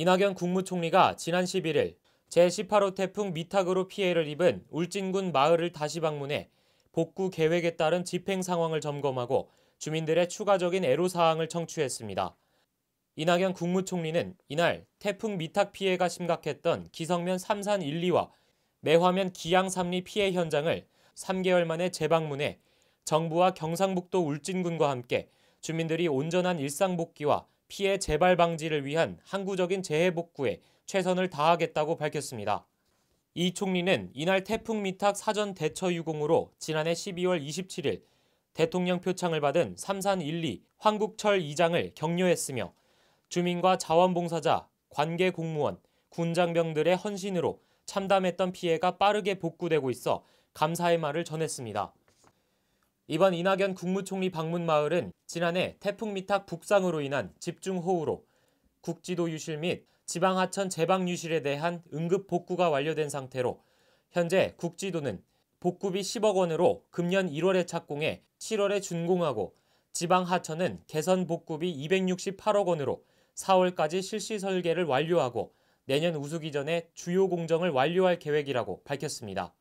이낙연 국무총리가 지난 11일 제18호 태풍 미탁으로 피해를 입은 울진군 마을을 다시 방문해 복구 계획에 따른 집행 상황을 점검하고 주민들의 추가적인 애로사항을 청취했습니다. 이낙연 국무총리는 이날 태풍 미탁 피해가 심각했던 기성면 삼산 1, 2와 매화면 기양 3리 피해 현장을 3개월 만에 재방문해 정부와 경상북도 울진군과 함께 주민들이 온전한 일상복귀와 피해 재발 방지를 위한 항구적인 재해 복구에 최선을 다하겠다고 밝혔습니다. 이 총리는 이날 태풍 미탁 사전 대처 유공으로 지난해 12월 27일 대통령 표창을 받은 삼산 1, 2 황국철 2장을 격려했으며 주민과 자원봉사자, 관계 공무원, 군장병들의 헌신으로 참담했던 피해가 빠르게 복구되고 있어 감사의 말을 전했습니다. 이번 이낙연 국무총리 방문 마을은 지난해 태풍 미탁 북상으로 인한 집중호우로 국지도 유실 및 지방 하천 재방 유실에 대한 응급 복구가 완료된 상태로 현재 국지도는 복구비 10억 원으로 금년 1월에 착공해 7월에 준공하고 지방 하천은 개선 복구비 268억 원으로 4월까지 실시 설계를 완료하고 내년 우수기 전에 주요 공정을 완료할 계획이라고 밝혔습니다.